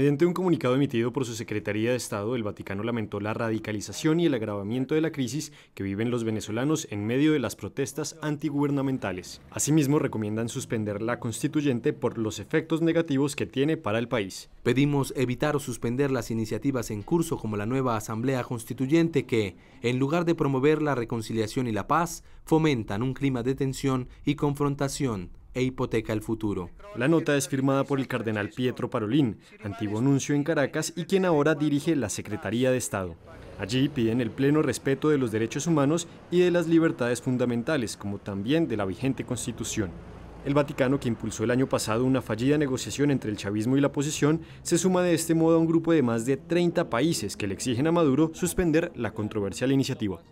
Mediante un comunicado emitido por su Secretaría de Estado, el Vaticano lamentó la radicalización y el agravamiento de la crisis que viven los venezolanos en medio de las protestas antigubernamentales. Asimismo, recomiendan suspender la constituyente por los efectos negativos que tiene para el país. Pedimos evitar o suspender las iniciativas en curso como la nueva Asamblea Constituyente que, en lugar de promover la reconciliación y la paz, fomentan un clima de tensión y confrontación e hipoteca el futuro. La nota es firmada por el cardenal Pietro Parolín, antiguo nuncio en Caracas y quien ahora dirige la Secretaría de Estado. Allí piden el pleno respeto de los derechos humanos y de las libertades fundamentales, como también de la vigente Constitución. El Vaticano, que impulsó el año pasado una fallida negociación entre el chavismo y la oposición, se suma de este modo a un grupo de más de 30 países que le exigen a Maduro suspender la controversial iniciativa.